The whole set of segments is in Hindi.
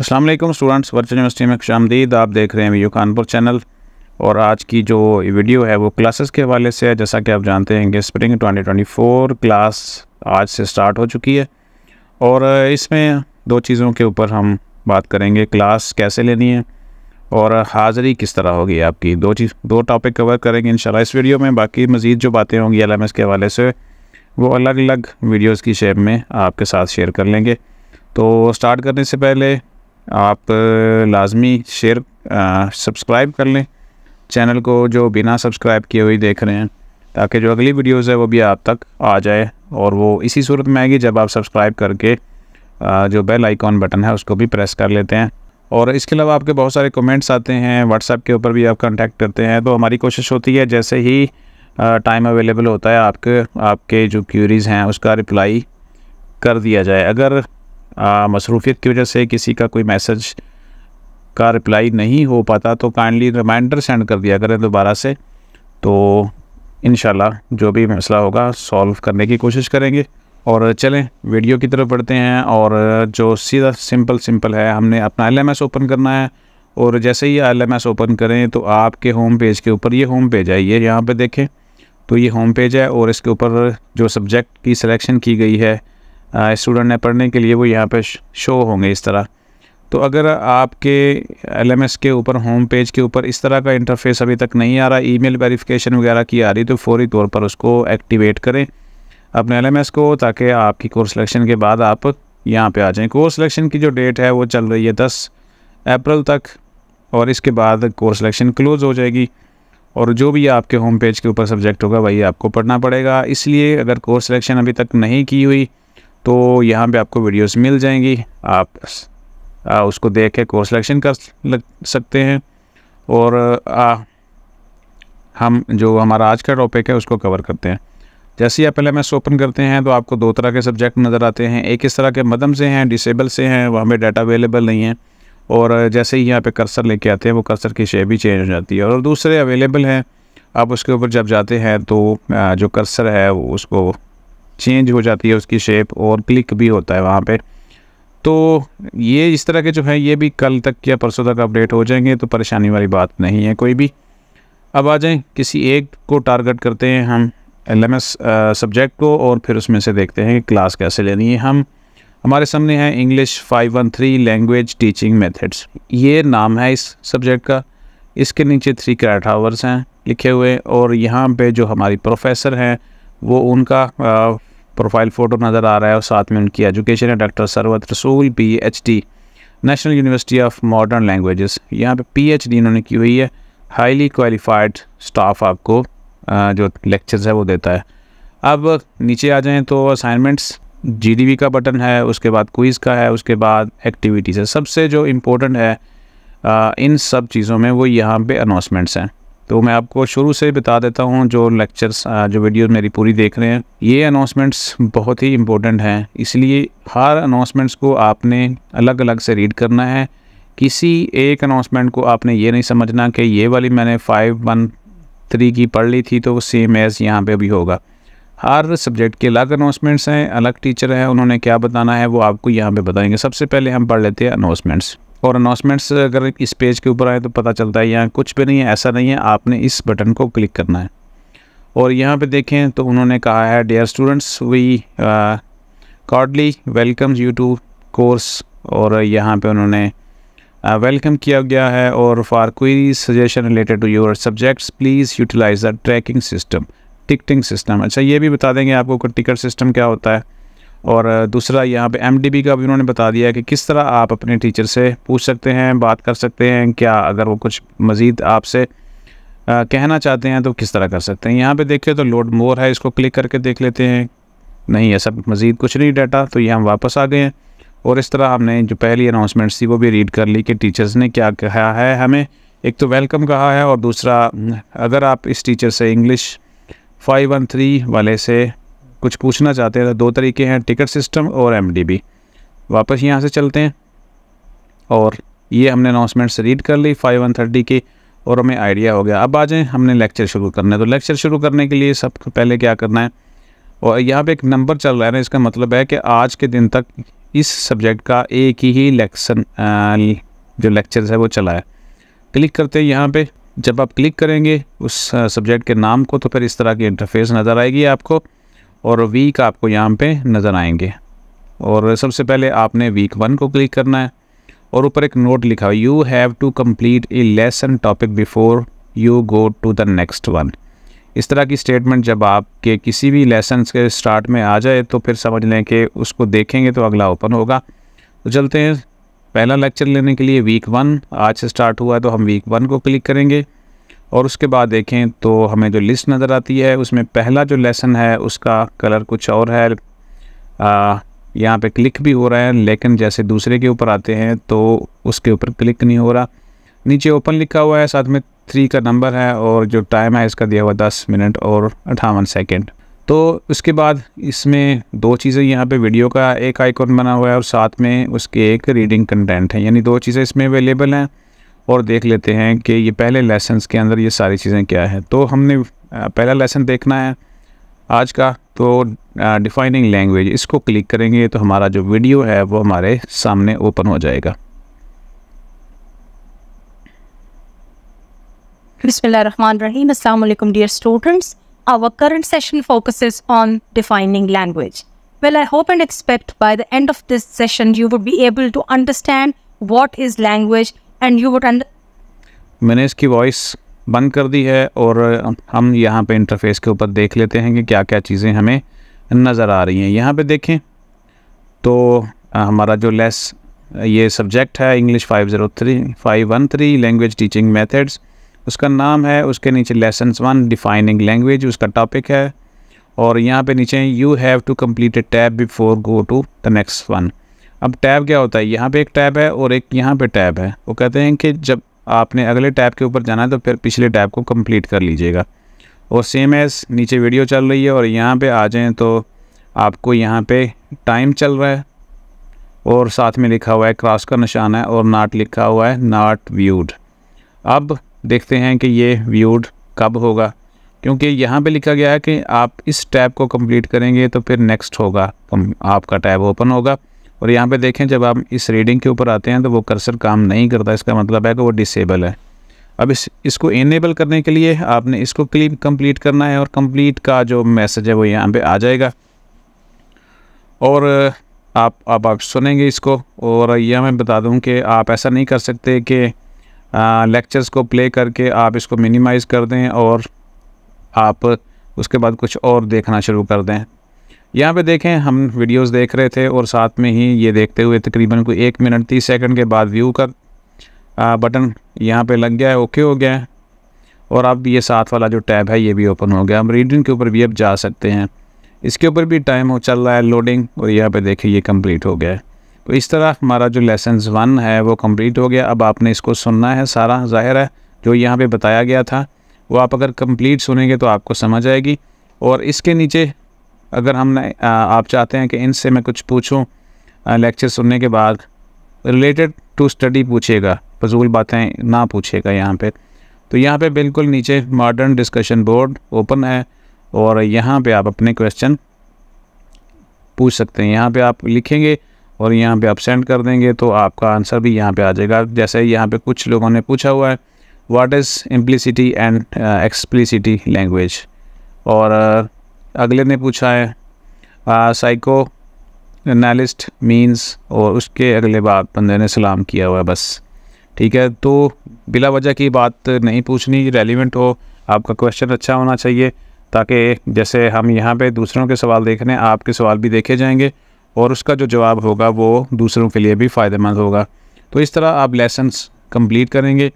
अस्सलाम वालेकुम स्टूडेंट्स वर्चुअल यूनिवर्सिटी में खुशामदीद आप देख रहे हैं वी कानपुर चैनल और आज की जो वीडियो है वो क्लासेस के हवाले से है जैसा कि आप जानते हैं कि स्प्रिंग 2024 क्लास आज से स्टार्ट हो चुकी है और इसमें दो चीज़ों के ऊपर हम बात करेंगे क्लास कैसे लेनी है और हाज़री किस तरह होगी आपकी दो चीज़ दो टॉपिक कवर करेंगे इंशाल्लाह इस वीडियो में बाकी मज़ीद जो बातें होंगी एल के हवाले से वो अलग अलग वीडियोज़ की शेप में आपके साथ शेयर कर लेंगे तो स्टार्ट करने से पहले आप लाजमी शेयर सब्सक्राइब कर लें चैनल को जो बिना सब्सक्राइब किए हुए देख रहे हैं ताकि जो अगली वीडियोज़ है वो भी आप तक आ जाए और वो इसी सूरत में आएगी जब आप सब्सक्राइब करके आ, जो बेल आइकॉन बटन है उसको भी प्रेस कर लेते हैं और इसके अलावा आपके बहुत सारे कमेंट्स आते हैं व्हाट्सएप के ऊपर भी आप कांटेक्ट करते हैं तो हमारी कोशिश होती है जैसे ही टाइम अवेलेबल होता है आपके आपके जो क्यूरीज़ हैं उसका रिप्लाई कर दिया जाए अगर मसरूफियत की वजह से किसी का कोई मैसेज का रिप्लाई नहीं हो पाता तो काइंडली रिमाइंडर सेंड कर दिया करें दोबारा से तो इन जो भी मसला होगा सॉल्व करने की कोशिश करेंगे और चलें वीडियो की तरफ बढ़ते हैं और जो सीधा सिंपल सिंपल है हमने अपना एल ओपन करना है और जैसे ही एल ओपन करें तो आपके होम पेज के ऊपर ये होम पेज है ये यहाँ पर देखें तो ये होम पेज है और इसके ऊपर जो सब्जेक्ट की सिलेक्शन की गई है स्टूडेंट ने पढ़ने के लिए वो यहाँ पे शो होंगे इस तरह तो अगर आपके एल के ऊपर होम पेज के ऊपर इस तरह का इंटरफेस अभी तक नहीं आ रहा ईमेल वेरिफिकेशन वगैरह की आ रही तो फौरी तौर पर उसको एक्टिवेट करें अपने एल को ताकि आपकी कोर्स सिलेक्शन के बाद आप यहाँ पे आ जाएं कोर्स सिलेक्शन की जो डेट है वो चल रही है दस अप्रैल तक और इसके बाद कोर्स सिलेक्शन क्लोज़ हो जाएगी और जो भी आपके होम पेज के ऊपर सब्जेक्ट होगा वही आपको पढ़ना पड़ेगा इसलिए अगर कोर्स सिलेक्शन अभी तक नहीं की हुई तो यहाँ पे आपको वीडियोस मिल जाएंगी आप आ, उसको देख के कोर्स सिलेक्शन कर लग सकते हैं और आ, हम जो हमारा आज का टॉपिक है उसको कवर करते हैं जैसे ही आप पहले मैं ओपन करते हैं तो आपको दो तरह के सब्जेक्ट नज़र आते हैं एक इस तरह के मदम से हैं डिसेबल से हैं वहाँ पर डाटा अवेलेबल नहीं है और जैसे ही यहाँ पे कर्सर लेके आते हैं वो कर्सर की शेप भी चेंज हो जाती है और दूसरे अवेलेबल हैं आप उसके ऊपर जब जाते हैं तो जो कर्सर है उसको चेंज हो जाती है उसकी शेप और क्लिक भी होता है वहाँ पे तो ये इस तरह के जो हैं ये भी कल तक या परसों तक अपडेट हो जाएंगे तो परेशानी वाली बात नहीं है कोई भी अब आ जाएँ किसी एक को टारगेट करते हैं हम एल एम एस सब्जेक्ट को और फिर उसमें से देखते हैं क्लास कैसे लेनी है हम हमारे सामने हैं इंग्लिश 513 लैंग्वेज टीचिंग मेथड्स ये नाम है इस सब्जेक्ट का इसके नीचे थ्री क्रैट हावर्स हैं लिखे हुए और यहाँ पे जो हमारी प्रोफेसर हैं वो उनका प्रोफाइल फ़ोटो नज़र आ रहा है और साथ में उनकी एजुकेशन है doctor Sarwat Rasool P H D national university of modern languages यहाँ पे पी एच डी इन्होंने की हुई है हाईली क्वालिफाइड स्टाफ आपको जो लेक्चर्स है वो देता है अब नीचे आ जाएँ तो असाइनमेंट्स जी का बटन है उसके बाद क्विज़ का है उसके बाद एक्टिविटीज़ है सबसे जो इम्पोर्टेंट है आ, इन सब चीज़ों में वो यहाँ पे अनाउंसमेंट्स हैं तो मैं आपको शुरू से बता देता हूँ जो लेक्चर्स जो वीडियोस मेरी पूरी देख रहे हैं ये अनाउंसमेंट्स बहुत ही इम्पोर्टेंट हैं इसलिए हर अनाउंसमेंट्स को आपने अलग अलग से रीड करना है किसी एक अनाउंसमेंट को आपने ये नहीं समझना कि ये वाली मैंने फाइव वन थ्री की पढ़ ली थी तो वो सेम एज यहाँ पे भी होगा हर सब्जेक्ट के अलग अनाउंसमेंट्स हैं अलग टीचर हैं उन्होंने क्या बताना है वो आपको यहाँ पे बताएंगे सबसे पहले हम पढ़ लेते हैं अनाउंसमेंट्स और अनाउंसमेंट्स अगर इस पेज के ऊपर आए तो पता चलता है यहाँ कुछ भी नहीं है ऐसा नहीं है आपने इस बटन को क्लिक करना है और यहाँ पे देखें तो उन्होंने कहा है dear students we cordially welcomes you to course और यहाँ पे उन्होंने वेलकम uh, किया गया है और for query suggestion related to your subjects please utilise the tracking system ticketing system अच्छा ये भी बता देंगे आपको टिकट सिस्टम क्या होता है और दूसरा यहाँ पे एम का भी उन्होंने बता दिया कि किस तरह आप अपने टीचर से पूछ सकते हैं बात कर सकते हैं क्या अगर वो कुछ मज़ीद आपसे कहना चाहते हैं तो किस तरह कर सकते हैं यहाँ पे देखिए तो लोड मोर है इसको क्लिक करके देख लेते हैं नहीं ऐसा मज़ीद कुछ नहीं डाटा तो ये हम वापस आ गए हैं और इस तरह हमने जो पहली अनाउंसमेंट थी वो भी रीड कर ली कि टीचर्स ने क्या कहा है हमें एक तो वेलकम कहा है और दूसरा अगर आप इस टीचर से इंग्लिश फाइव वन थ्री वाले से कुछ पूछना चाहते हैं तो दो तरीके हैं टिकट सिस्टम और एम वापस यहाँ से चलते हैं और ये हमने अनाउंसमेंट्स रीड कर ली फाइव वन थर्टी की और हमें आइडिया हो गया अब आ जाएँ हमने लेक्चर शुरू करना है तो लेक्चर शुरू करने के लिए सब पहले क्या करना है और यहाँ पे एक नंबर चल रहा है ना इसका मतलब है कि आज के दिन तक इस सब्जेक्ट का एक ही लेक्सन जो लेक्चर है वो चला है क्लिक करते हैं यहाँ पर जब आप क्लिक करेंगे उस सब्जेक्ट के नाम को तो फिर इस तरह की इंटरफेस नज़र आएगी आपको और वीक आपको यहाँ पे नज़र आएंगे और सबसे पहले आपने वीक वन को क्लिक करना है और ऊपर एक नोट लिखा हुआ you have to complete a lesson topic before you go to the next one इस तरह की स्टेटमेंट जब आपके किसी भी लेसन के स्टार्ट में आ जाए तो फिर समझ लें कि उसको देखेंगे तो अगला ओपन होगा तो चलते हैं पहला लेक्चर लेने के लिए वीक वन आज से स्टार्ट हुआ है तो हम वीक वन को क्लिक करेंगे और उसके बाद देखें तो हमें जो लिस्ट नज़र आती है उसमें पहला जो लेसन है उसका कलर कुछ और है यहाँ पे क्लिक भी हो रहा है लेकिन जैसे दूसरे के ऊपर आते हैं तो उसके ऊपर क्लिक नहीं हो रहा नीचे ओपन लिखा हुआ है साथ में थ्री का नंबर है और जो टाइम है इसका दिया हुआ दस मिनट और अठावन सेकेंड तो उसके बाद इसमें दो चीज़ें यहाँ पे वीडियो का एक आइकॉन बना हुआ है और साथ में उसके एक रीडिंग कंटेंट है यानी दो चीज़ें इसमें अवेलेबल हैं और देख लेते हैं कि ये पहले लेसन के अंदर ये सारी चीज़ें क्या है तो हमने पहला लेसन देखना है आज का तो डिफाइनिंग uh, लैंग्वेज इसको क्लिक करेंगे तो हमारा जो वीडियो है वो हमारे सामने ओपन हो जाएगा dear students our current session focuses on defining language well I hope and expect by the end of this session and you would and मैंने इसकी वॉइस बंद कर दी है और हम यहाँ पे इंटरफेस के ऊपर देख लेते हैं कि क्या क्या चीज़ें हमें नज़र आ रही हैं यहाँ पे देखें तो हमारा जो लेस ये सब्जेक्ट है इंग्लिश 503 513 लैंग्वेज टीचिंग मेथड्स उसका नाम है उसके नीचे लेसन्स वन डिफाइनिंग लैंग्वेज उसका टॉपिक है और यहाँ पे नीचे you have to complete a tab before go to the next one अब टैब क्या होता है यहाँ पे एक टैब है और एक यहाँ पे टैब है वो कहते हैं कि जब आपने अगले टैब के ऊपर जाना है तो फिर पिछले टैब को कंप्लीट कर लीजिएगा और सेम एज नीचे वीडियो चल रही है और यहाँ पे आ जाएँ तो आपको यहाँ पे टाइम चल रहा है और साथ में लिखा हुआ है क्रॉस का निशान है और नाट लिखा हुआ है नाट व्यूड अब देखते हैं कि ये व्यूड कब होगा क्योंकि यहाँ पे लिखा गया है कि आप इस टैब को कंप्लीट करेंगे तो फिर नेक्स्ट होगा आपका टैब ओपन होगा और यहाँ पे देखें जब आप इस रीडिंग के ऊपर आते हैं तो वो कर्सर काम नहीं करता इसका मतलब है कि वो डिसेबल है अब इस इसको इनेबल करने के लिए आपने इसको क्लिप कंप्लीट करना है और कंप्लीट का जो मैसेज है वो यहाँ पे आ जाएगा और आप आप आप सुनेंगे इसको और यह मैं बता दूँ कि आप ऐसा नहीं कर सकते कि लेक्चर्स को प्ले करके आप इसको मिनिमाइज़ कर दें और आप उसके बाद कुछ और देखना शुरू कर दें यहाँ पे देखें हम वीडियोस देख रहे थे और साथ में ही ये देखते हुए तकरीबन कोई एक मिनट तीस सेकंड के बाद व्यू का आ, बटन यहाँ पे लग गया है ओके हो गया है और अब ये साथ वाला जो टैब है ये भी ओपन हो गया हम रीडिंग के ऊपर भी अब जा सकते हैं इसके ऊपर भी टाइम हो चल रहा है लोडिंग और यहाँ पे देखें ये कम्प्लीट हो गया है तो इस तरह हमारा जो लेसन वन है वो कम्प्लीट हो गया अब आपने इसको सुनना है सारा ज़ाहिर है जो यहाँ पर बताया गया था वो आप अगर कम्प्लीट सुनेंगे तो आपको समझ आएगी और इसके नीचे अगर हमने आप चाहते हैं कि इनसे मैं कुछ पूछूँ लेक्चर सुनने के बाद रिलेटेड टू स्टडी पूछेगा फजूल बातें ना पूछेगा यहाँ पे तो यहाँ पे बिल्कुल नीचे मॉडर्न डिस्कशन बोर्ड ओपन है और यहाँ पे आप अपने क्वेश्चन पूछ सकते हैं यहाँ पे आप लिखेंगे और यहाँ पे आप सेंड कर देंगे तो आपका आंसर भी यहाँ पे आ जाएगा जैसे यहाँ पे कुछ लोगों ने पूछा हुआ है what is implicitly and explicitly language और uh, अगले ने पूछा है साइको एनालिस्ट मीन्स और उसके अगले बाद बंदे ने सलाम किया हुआ है बस ठीक है तो बिला वजह की बात नहीं पूछनी रेलिवेंट हो आपका क्वेश्चन अच्छा होना चाहिए ताकि जैसे हम यहाँ पे दूसरों के सवाल देख रहे हैं आपके सवाल भी देखे जाएंगे और उसका जो जवाब होगा वो दूसरों के लिए भी फ़ायदेमंद होगा तो इस तरह आप लेसन्स कंप्लीट करेंगे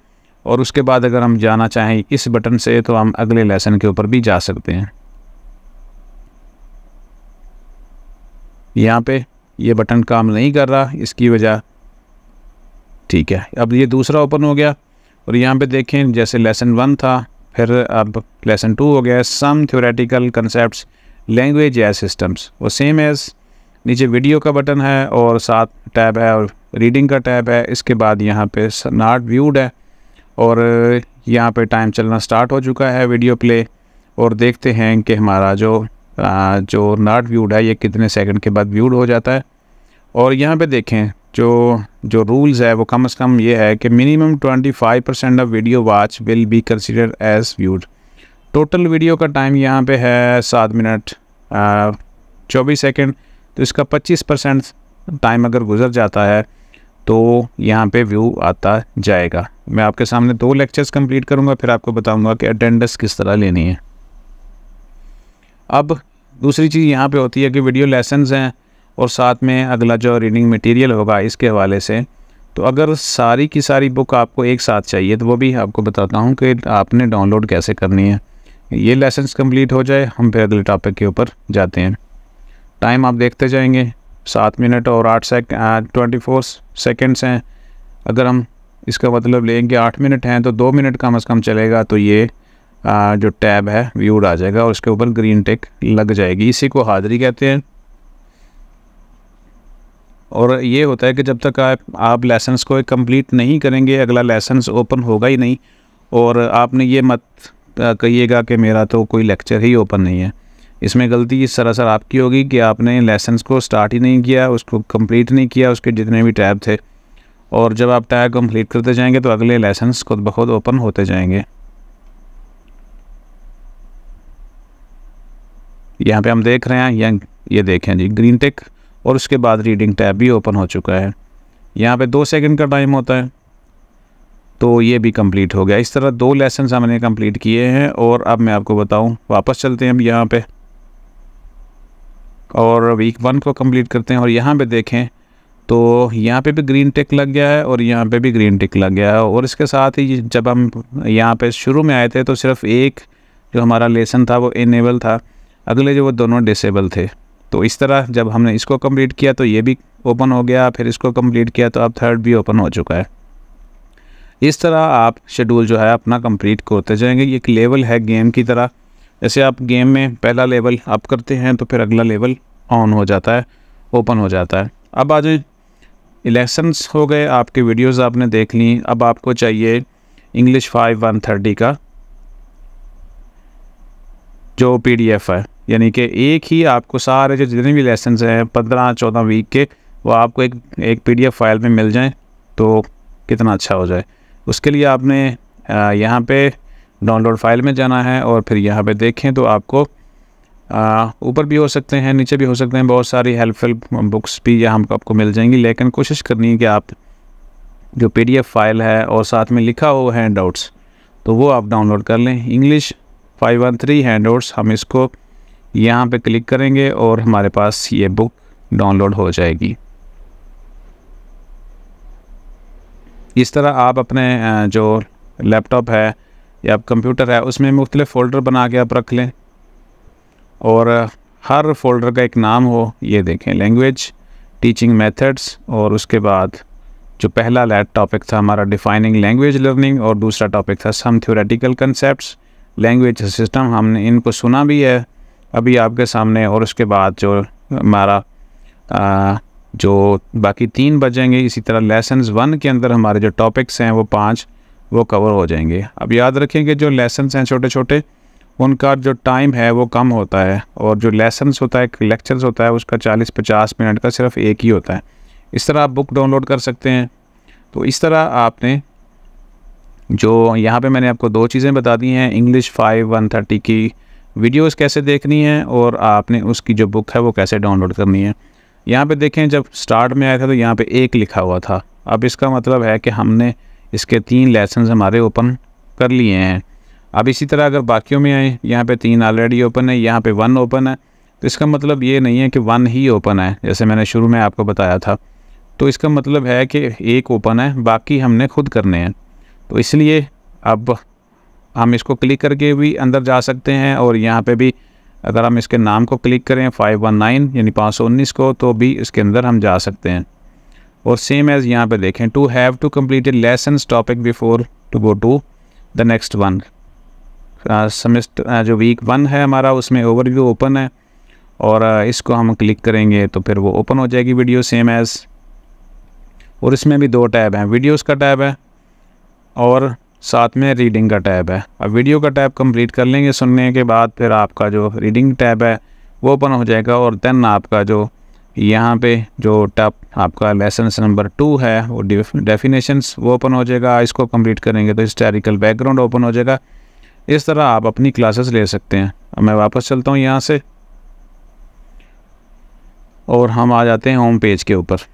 और उसके बाद अगर हम जाना चाहें इस बटन से तो हम अगले लेसन के ऊपर भी जा सकते हैं यहाँ पे ये बटन काम नहीं कर रहा इसकी वजह ठीक है अब ये दूसरा ओपन हो गया और यहाँ पे देखें जैसे लेसन वन था फिर अब लेसन टू हो गया some theoretical concept language as systems वो सेम एज़ नीचे वीडियो का बटन है और साथ टैब है और रीडिंग का टैब है इसके बाद यहाँ पे नाट व्यूड है और यहाँ पे टाइम चलना स्टार्ट हो चुका है वीडियो प्ले और देखते हैं कि हमारा जो जो नॉट व्यूड है ये कितने सेकंड के बाद व्यूड हो जाता है और यहाँ पे देखें जो जो रूल्स है वो कम से कम ये है कि minimum 25 percent of video watch will be consider as viewed total video का टाइम यहाँ पे है सात मिनट चौबीस सेकंड तो इसका 25 परसेंट टाइम अगर गुजर जाता है तो यहाँ पे व्यू आता जाएगा मैं आपके सामने दो लेक्चर्स कंप्लीट करूँगा फिर आपको बताऊँगा कि अटेंडेंस किस तरह लेनी है अब दूसरी चीज़ यहाँ पे होती है कि वीडियो लेसन्स हैं और साथ में अगला जो रीडिंग मटेरियल होगा इसके हवाले से तो अगर सारी की सारी बुक आपको एक साथ चाहिए तो वो भी आपको बताता हूँ कि आपने डाउनलोड कैसे करनी है ये लेसन्स कम्प्लीट हो जाए हम फिर अगले टॉपिक के ऊपर जाते हैं टाइम आप देखते जाएंगे सात मिनट और आठ सेक ट्वेंटी फोर सेकेंड्स हैं अगर हम इसका मतलब लेंगे आठ मिनट हैं तो दो मिनट कम अज़ कम चलेगा तो ये आ, जो टैब है व्यूड आ जाएगा और उसके ऊपर ग्रीन टेक लग जाएगी इसी को हाजिरी कहते हैं और ये होता है कि जब तक आप आप लेसन्स को कंप्लीट नहीं करेंगे अगला लेसन्स ओपन होगा ही नहीं और आपने ये मत कहिएगा कि मेरा तो कोई लेक्चर ही ओपन नहीं है इसमें गलती इस सरासर आपकी होगी कि आपने लेसन्स को स्टार्ट ही नहीं किया उसको कंप्लीट नहीं किया उसके जितने भी टैब थे और जब आप टैब कंप्लीट करते जाएंगे तो अगले लेसन्स खुद बखुद ओपन होते जाएंगे यहाँ पे हम देख रहे हैं यंग ये देखें जी ग्रीन टिक और उसके बाद रीडिंग टैब भी ओपन हो चुका है यहाँ पे दो सेकंड का टाइम होता है तो ये भी कंप्लीट हो गया इस तरह दो लेसन हमने कंप्लीट किए हैं और अब मैं आपको बताऊँ वापस चलते हैं हम यहाँ पर और वीक वन को कम्प्लीट करते हैं और यहाँ पर देखें तो यहाँ पे भी ग्रीन टिक लग गया है और यहाँ पे भी ग्रीन टिक लग गया है और इसके साथ ही जब हम यहाँ पे शुरू में आए थे तो सिर्फ एक जो हमारा लेसन था वो इनेबल था अगले जो वो दोनों डिसेबल थे तो इस तरह जब हमने इसको कंप्लीट किया तो ये भी ओपन हो गया फिर इसको कंप्लीट किया तो अब थर्ड भी ओपन हो चुका है इस तरह आप शेड्यूल जो है अपना कंप्लीट करते जाएंगे एक लेवल है गेम की तरह जैसे आप गेम में पहला लेवल अप करते हैं तो फिर अगला लेवल ऑन हो जाता है ओपन हो जाता है अब आज इलेक्शंस हो गए आपके वीडियोस आपने देख ली अब आपको चाहिए इंग्लिश फाइव वन थर्टी का जो पीडीएफ है यानी कि एक ही आपको सारे जो जितने भी लेसन हैं पंद्रह चौदह वीक के वो आपको एक एक पी फाइल में मिल जाएँ तो कितना अच्छा हो जाए उसके लिए आपने यहाँ पे डाउनलोड फाइल में जाना है और फिर यहाँ पे देखें तो आपको ऊपर भी हो सकते हैं नीचे भी हो सकते हैं बहुत सारी हेल्पफुल बुक्स भी यहाँ आपको मिल जाएंगी लेकिन कोशिश करनी है कि आप जो पी फाइल है और साथ में लिखा हो हैंड आउट्स तो वो आप डाउनलोड कर लें English five one three handouts हम इसको यहाँ पे क्लिक करेंगे और हमारे पास ये बुक डाउनलोड हो जाएगी इस तरह आप अपने जो लैपटॉप है या कंप्यूटर है उसमें मुख्तलिफ फ़ोल्डर बना के आप रख लें और हर फोल्डर का एक नाम हो ये देखें लैंग्वेज टीचिंग मेथड्स और उसके बाद जो पहला लैट टॉपिक था हमारा डिफाइनिंग लैंग्वेज लर्निंग और दूसरा टॉपिक था some theoretical concept language system हमने इनको सुना भी है अभी आपके सामने और उसके बाद जो हमारा जो बाकी तीन बजेंगे इसी तरह लेसन वन के अंदर हमारे जो टॉपिक्स हैं वो पाँच वो कवर हो जाएंगे अब याद रखें कि जो लेसन्स हैं छोटे छोटे उनका जो टाइम है वो कम होता है और जो लेसन्स होता है लेक्चर्स होता है उसका चालीस पचास मिनट का सिर्फ एक ही होता है इस तरह आप बुक डाउनलोड कर सकते हैं तो इस तरह आपने जो यहाँ पे मैंने आपको दो चीज़ें बता दी हैं इंग्लिश फाइव वन थर्टी की वीडियोस कैसे देखनी है और आपने उसकी जो बुक है वो कैसे डाउनलोड करनी है यहाँ पे देखें जब स्टार्ट में आया था तो यहाँ पे एक लिखा हुआ था अब इसका मतलब है कि हमने इसके तीन लेसन हमारे ओपन कर लिए हैं अब इसी तरह अगर बाकियों में आए यहाँ पर तीन ऑलरेडी ओपन है यहाँ पर वन ओपन है तो इसका मतलब ये नहीं है कि वन ही ओपन है जैसे मैंने शुरू में आपको बताया था तो इसका मतलब है कि एक ओपन है बाकी हमने खुद करने हैं तो इसलिए अब हम इसको क्लिक करके भी अंदर जा सकते हैं और यहाँ पे भी अगर हम इसके नाम को क्लिक करें 519 यानी 519 को तो भी इसके अंदर हम जा सकते हैं और सेम एज़ यहाँ पे देखें to have to complete a lesson topic before to go to the next one semester जो वीक वन है हमारा उसमें ओवरव्यू ओपन है और इसको हम क्लिक करेंगे तो फिर वो ओपन हो जाएगी वीडियो सेम एज़ और इसमें भी दो टैब हैं वीडियोज़ का टैब है और साथ में रीडिंग का टैब है अब वीडियो का टैब कंप्लीट कर लेंगे सुनने के बाद फिर आपका जो रीडिंग टैब है वो ओपन हो जाएगा और देन आपका जो यहाँ पे जो टैप आपका लेसन नंबर टू है वो डेफिनेशंस वो ओपन हो जाएगा इसको कंप्लीट करेंगे तो हिस्टोरिकल बैकग्राउंड ओपन हो जाएगा इस तरह आप अपनी क्लासेस ले सकते हैं अब मैं वापस चलता हूँ यहाँ से और हम आ जाते हैं होम पेज के ऊपर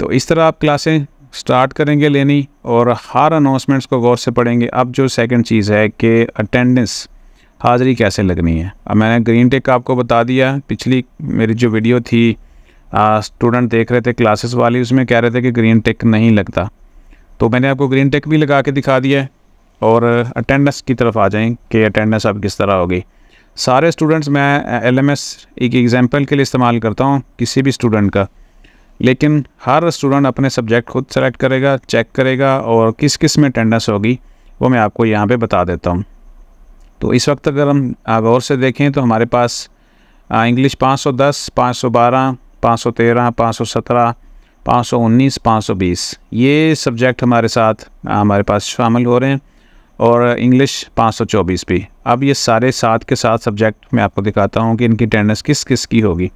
तो इस तरह आप क्लासें स्टार्ट करेंगे लेनी और हर अनाउंसमेंट्स को गौर से पढ़ेंगे अब जो सेकंड चीज़ है कि अटेंडेंस हाज़री कैसे लगनी है अब मैंने ग्रीन टेक का आपको बता दिया पिछली मेरी जो वीडियो थी स्टूडेंट देख रहे थे क्लासेस वाली उसमें कह रहे थे कि ग्रीन टेक नहीं लगता तो मैंने आपको ग्रीन टेक भी लगा के दिखा दिया है और अटेंडेंस की तरफ आ जाएँ कि अटेंडेंस अब किस तरह होगी सारे स्टूडेंट्स मैं एल एम एस एक एग्ज़ाम्पल के लिए इस्तेमाल करता हूँ किसी भी स्टूडेंट का लेकिन हर स्टूडेंट अपने सब्जेक्ट खुद सेलेक्ट करेगा चेक करेगा और किस किस में अटेंडेंस होगी वो मैं आपको यहाँ पे बता देता हूँ तो इस वक्त अगर हम गौर से देखें तो हमारे पास इंग्लिश 510, 512, 513, 517, 519, 520 ये सब्जेक्ट हमारे साथ हमारे पास शामिल हो रहे हैं और इंग्लिश 524 भी अब ये सारे साथ के साथ सब्जेक्ट मैं आपको दिखाता हूँ कि इनकी अटेंडेंस किस किस की होगी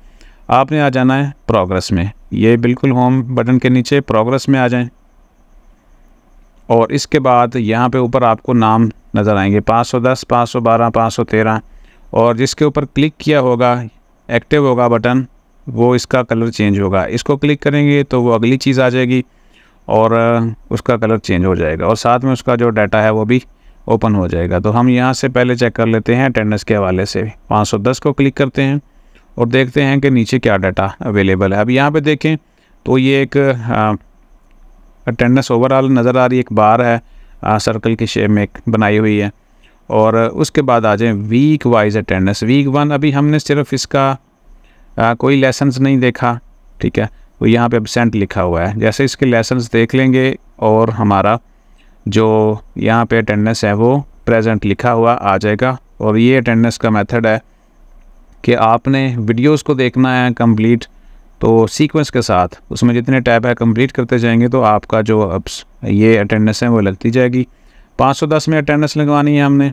आपने आ जाना है प्रोग्रेस में ये बिल्कुल होम बटन के नीचे प्रोग्रेस में आ जाएं और इसके बाद यहाँ पे ऊपर आपको नाम नज़र आएंगे 510, 512, 513 और जिसके ऊपर क्लिक किया होगा एक्टिव होगा बटन वो इसका कलर चेंज होगा इसको क्लिक करेंगे तो वो अगली चीज़ आ जाएगी और उसका कलर चेंज हो जाएगा और साथ में उसका जो डाटा है वो भी ओपन हो जाएगा तो हम यहाँ से पहले चेक कर लेते हैं अटेंडेंस के हवाले से 510 को क्लिक करते हैं और देखते हैं कि नीचे क्या डाटा अवेलेबल है अब यहाँ पे देखें तो ये एक अटेंडेंस ओवरऑल नज़र आ रही एक बार है आ, सर्कल के शेप में एक बनाई हुई है और उसके बाद आ जाए week wise attendance week one अभी हमने सिर्फ इसका आ, कोई लेसन्स नहीं देखा ठीक है वो यहाँ पे एबसेंट लिखा हुआ है जैसे इसके लेसन्स देख लेंगे और हमारा जो यहाँ पे अटेंडेंस है वो प्रेजेंट लिखा हुआ आ जाएगा और ये अटेंडेंस का मेथड है कि आपने वीडियोस को देखना है कंप्लीट तो सीक्वेंस के साथ उसमें जितने टैब है कंप्लीट करते जाएंगे तो आपका जो अब ये अटेंडेंस है वो लगती जाएगी 510 में अटेंडेंस लगवानी है हमने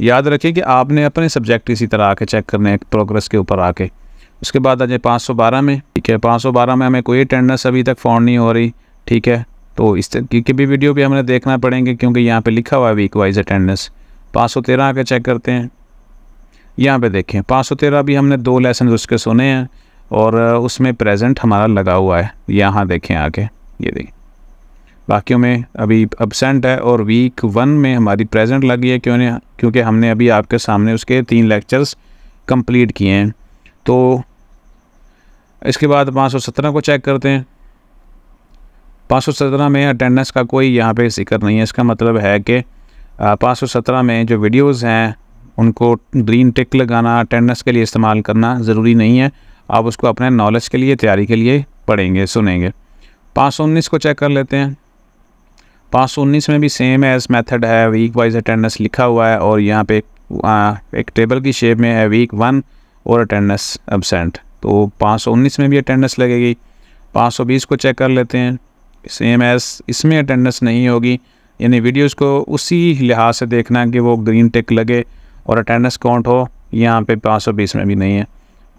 याद रखिए कि आपने अपने सब्जेक्ट इसी तरह आके चेक करने हैं प्रोग्रेस के ऊपर आके उसके बाद आ जाए पाँच में ठीक है पाँच में हमें कोई अटेंडेंस अभी तक फॉर्न नहीं हो रही ठीक है तो इस तरीके की भी वीडियो भी हमने देखना पड़ेंगे क्योंकि यहाँ पे लिखा हुआ है वीक वाइज अटेंडेंस 513 आके चेक करते हैं यहाँ पे देखें पाँच सौ तेरह भी हमने दो लेसन उसके सुने हैं और उसमें प्रेजेंट हमारा लगा हुआ है यहाँ देखें आगे ये देखें बाकियों में अभी अबसेंट है और वीक वन में हमारी प्रेजेंट लगी है क्यों नहीं क्योंकि हमने अभी आपके सामने उसके तीन लेक्चर्स कंप्लीट किए हैं तो इसके बाद पाँच सौ सत्रह को चेक करते हैं पाँच सौ सत्रह में अटेंडेंस का कोई यहाँ पे जिक्र नहीं है इसका मतलब है कि पाँच सौ सत्रह में जो वीडियोज़ हैं उनको ग्रीन टिक लगाना अटेंडेंस के लिए इस्तेमाल करना ज़रूरी नहीं है आप उसको अपने नॉलेज के लिए तैयारी के लिए पढ़ेंगे सुनेंगे पाँच सौ उन्नीस को चेक कर लेते हैं पाँच सौ उन्नीस में भी सेम एज मेथड है वीक वाइज अटेंडेंस लिखा हुआ है और यहाँ पे आ, एक टेबल की शेप में है वीक वन और अटेंडेंस एबसेंट तो पाँच सौ उन्नीस में भी अटेंडेंस लगेगी पाँच सौ बीस को चेक कर लेते हैं सेम एज इसमें अटेंडेंस नहीं होगी यानी वीडियोज़ को उसी लिहाज से देखना कि वो ग्रीन टिक लगे और अटेंडेंस काउंट हो यहाँ पे 520 में भी नहीं है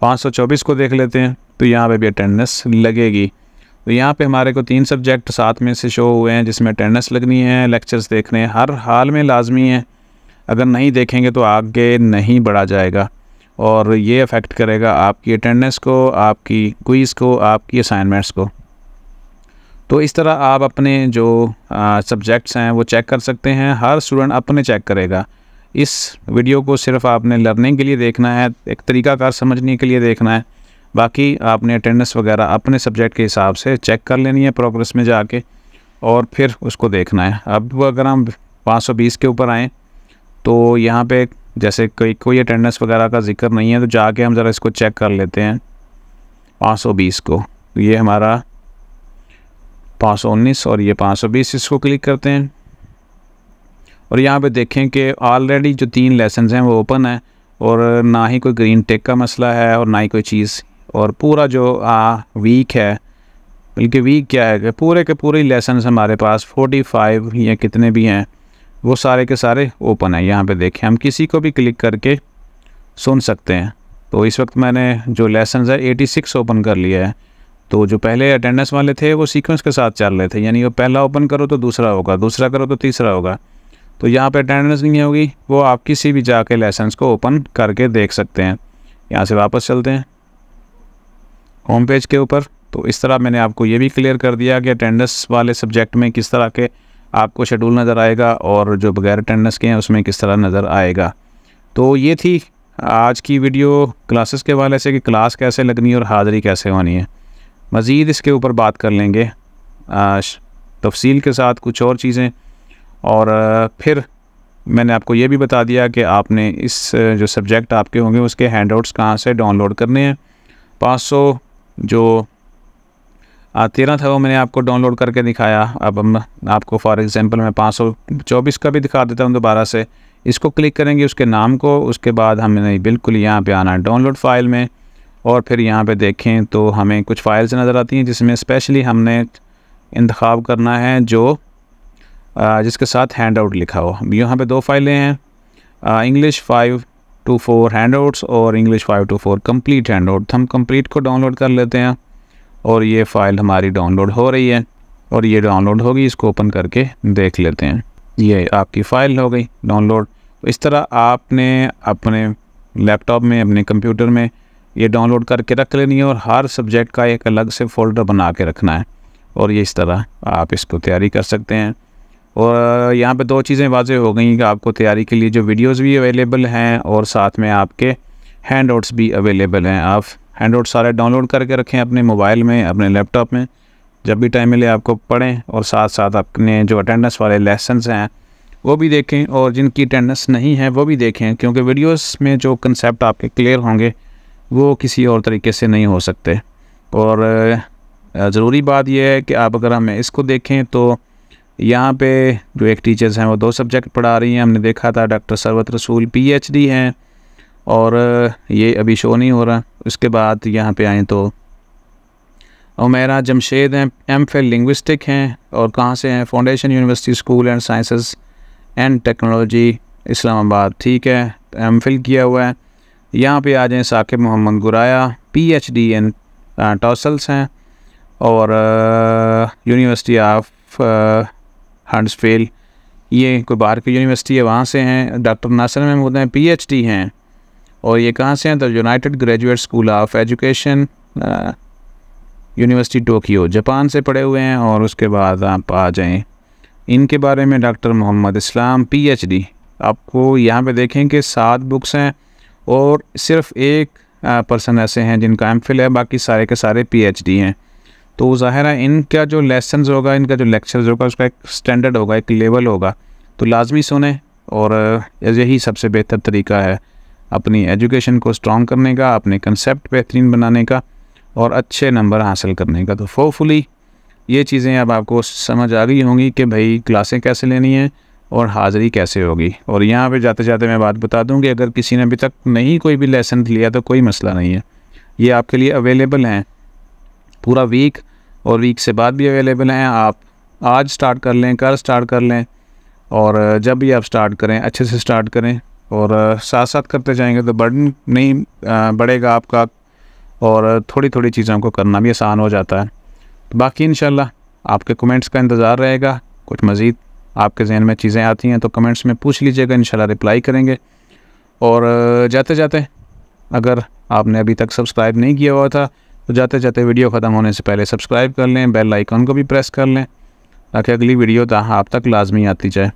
524 को देख लेते हैं तो यहाँ पे भी अटेंडेंस लगेगी तो यहाँ पे हमारे को तीन सब्जेक्ट साथ में से शो हुए हैं जिसमें अटेंडेंस लगनी है लेक्चर्स देखने हैं हर हाल में लाजमी है अगर नहीं देखेंगे तो आगे नहीं बढ़ा जाएगा और ये अफेक्ट करेगा आपकी अटेंडेंस को आपकी क्विज़ को आपकी असाइनमेंट्स को तो इस तरह आप अपने जो सब्जेक्ट्स हैं वो चेक कर सकते हैं हर स्टूडेंट अपने चेक करेगा इस वीडियो को सिर्फ आपने लर्निंग के लिए देखना है एक तरीकाकार समझने के लिए देखना है बाकी आपने अटेंडेंस वगैरह अपने सब्जेक्ट के हिसाब से चेक कर लेनी है प्रोग्रेस में जाके और फिर उसको देखना है अब अगर हम 520 के ऊपर आएँ तो यहाँ पे जैसे कोई कोई अटेंडेंस वगैरह का जिक्र नहीं है तो जाके हम ज़रा इसको चेक कर लेते हैं 520 को ये हमारा 519 और ये 520 इसको क्लिक करते हैं और यहाँ पे देखें कि ऑलरेडी जो तीन लेसन हैं वो ओपन हैं और ना ही कोई ग्रीन टेक का मसला है और ना ही कोई चीज़ और पूरा जो आ, वीक है बल्कि वीक क्या है कि पूरे के पूरे लेसन हमारे पास फोटी फाइव या कितने भी हैं वो सारे के सारे ओपन हैं यहाँ पे देखें हम किसी को भी क्लिक करके सुन सकते हैं तो इस वक्त मैंने जो लेसन है एटी सिक्स ओपन कर लिया है तो जो पहले अटेंडेंस वाले थे वो सीक्वेंस के साथ चल रहे थे यानी वो पहला ओपन करो तो दूसरा होगा दूसरा करो तो तीसरा होगा तो यहाँ पे अटेंडेंस नहीं होगी वो आप किसी भी जाके लाइसेंस को ओपन करके देख सकते हैं यहाँ से वापस चलते हैं होम पेज के ऊपर तो इस तरह मैंने आपको ये भी क्लियर कर दिया कि अटेंडेंस वाले सब्जेक्ट में किस तरह के आपको शेड्यूल नज़र आएगा और जो बगैर अटेंडेंस के हैं उसमें किस तरह नज़र आएगा तो ये थी आज की वीडियो क्लासेस के वाले से कि क्लास कैसे लगनी है और हाज़री कैसे होनी है मज़ीद इसके ऊपर बात कर लेंगे तफसील के साथ कुछ और चीज़ें और फिर मैंने आपको ये भी बता दिया कि आपने इस जो सब्जेक्ट आपके होंगे उसके हैंड आउट्स कहाँ से डाउनलोड करने हैं पाँच सौ जो तेरह था वो मैंने आपको डाउनलोड करके दिखाया अब हम आपको फॉर एग्ज़ाम्पल मैं पाँच सौ चौबीस का भी दिखा देता हूँ दोबारा से इसको क्लिक करेंगे उसके नाम को उसके बाद हमने बिल्कुल यहाँ पर आना है डाउनलोड फ़ाइल में और फिर यहाँ पर देखें तो हमें कुछ फ़ाइल्स नज़र आती हैं जिसमें स्पेशली हमने इंतखब करना है जो जिसके साथ हैंड आउट लिखा हो यहाँ पे दो फाइलें हैं English five two four handouts और English five two four complete handout हम कम्प्लीट को डाउनलोड कर लेते हैं और ये फ़ाइल हमारी डाउनलोड हो रही है और ये डाउनलोड होगी इसको ओपन करके देख लेते हैं ये आपकी फ़ाइल हो गई डाउनलोड इस तरह आपने अपने लैपटॉप में अपने कंप्यूटर में ये डाउनलोड करके रख लेनी है और हर सब्जेक्ट का एक अलग से फ़ोल्डर बना के रखना है और ये इस तरह आप इसको तैयारी कर सकते हैं और यहाँ पे दो चीज़ें वाजे हो गई कि आपको तैयारी के लिए जो वीडियोस भी अवेलेबल हैं और साथ में आपके हैंड आउट्स भी अवेलेबल हैं आप हैंड आउट सारे डाउनलोड करके रखें अपने मोबाइल में अपने लैपटॉप में जब भी टाइम मिले आपको पढ़ें और साथ साथ अपने जो अटेंडेंस वाले लेसन हैं वो भी देखें और जिनकी अटेंडेंस नहीं है वो भी देखें क्योंकि वीडियोज़ में जो कंसेप्ट आपके क्लियर होंगे वो किसी और तरीके से नहीं हो सकते और ज़रूरी बात यह है कि आप अगर हमें इसको देखें तो यहाँ पे जो एक टीचर्स हैं वो दो सब्जेक्ट पढ़ा रही हैं हमने देखा था डॉक्टर सरवत रसूल पीएचडी हैं और ये अभी शो नहीं हो रहा उसके बाद यहाँ पे आएँ तो उमेरा जमशेद हैं एम फिल लिंग्विस्टिक हैं और कहाँ से हैं foundation university school and sciences and technology Islamabad ठीक है एम फिल किया हुआ है यहाँ पे आ जाएँ Saqib Mohammad Guraya P H D एन टॉसल्स हैं और यूनिवर्सिटी uh, ऑफ हंड्सफेल ये कोई बाहर की यूनिवर्सिटी है वहाँ से हैं डॉक्टर नासर में होते हैं पीएचडी हैं और ये कहाँ से हैं तो united graduate school of education university Tokyo Japan से पढ़े हुए हैं और उसके बाद आप आ जाएँ इनके बारे में डॉक्टर मोहम्मद इस्लाम पीएचडी आपको यहाँ पे देखें कि सात बुक्स हैं और सिर्फ एक पर्सन ऐसे हैं जिनका एम है बाकी सारे के सारे डी हैं तो ज़ाहिर है इनका जो लेसन होगा इनका जो लेक्चर होगा उसका एक स्टैंडर्ड होगा एक लेवल होगा तो लाजमी सुने और यही सबसे बेहतर तरीका है अपनी एजुकेशन को स्ट्रॉन्ग करने का अपने कंसेप्ट बेहतरीन बनाने का और अच्छे नंबर हासिल करने का तो होपफुली ये चीज़ें अब आपको समझ आ गई होंगी कि भाई क्लासें कैसे लेनी हैं और हाज़िरी कैसे होगी और यहाँ पे जाते जाते मैं बात बता दूँ कि अगर किसी ने अभी तक नहीं कोई भी लेसन लिया तो कोई मसला नहीं है ये आपके लिए अवेलेबल हैं पूरा वीक और वीक से बाद भी अवेलेबल हैं आप आज स्टार्ट कर लें कल स्टार्ट कर लें और जब भी आप स्टार्ट करें अच्छे से स्टार्ट करें और साथ साथ करते जाएंगे तो बर्डन नहीं बढ़ेगा आपका और थोड़ी थोड़ी चीज़ों को करना भी आसान हो जाता है तो बाकी इन आपके कमेंट्स का इंतज़ार रहेगा कुछ मज़ीद आपके जहन में चीज़ें आती हैं तो कमेंट्स में पूछ लीजिएगा इन रिप्लाई करेंगे और जाते जाते अगर आपने अभी तक सब्सक्राइब नहीं किया हुआ था तो जाते जाते वीडियो ख़त्म होने से पहले सब्सक्राइब कर लें बेल आइकन को भी प्रेस कर लें ताकि अगली वीडियो आप तक लाजमी आती जाए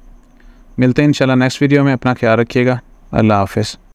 मिलते हैं इंशाल्लाह नेक्स्ट वीडियो में अपना ख्याल रखिएगा अल्लाह हाफिज़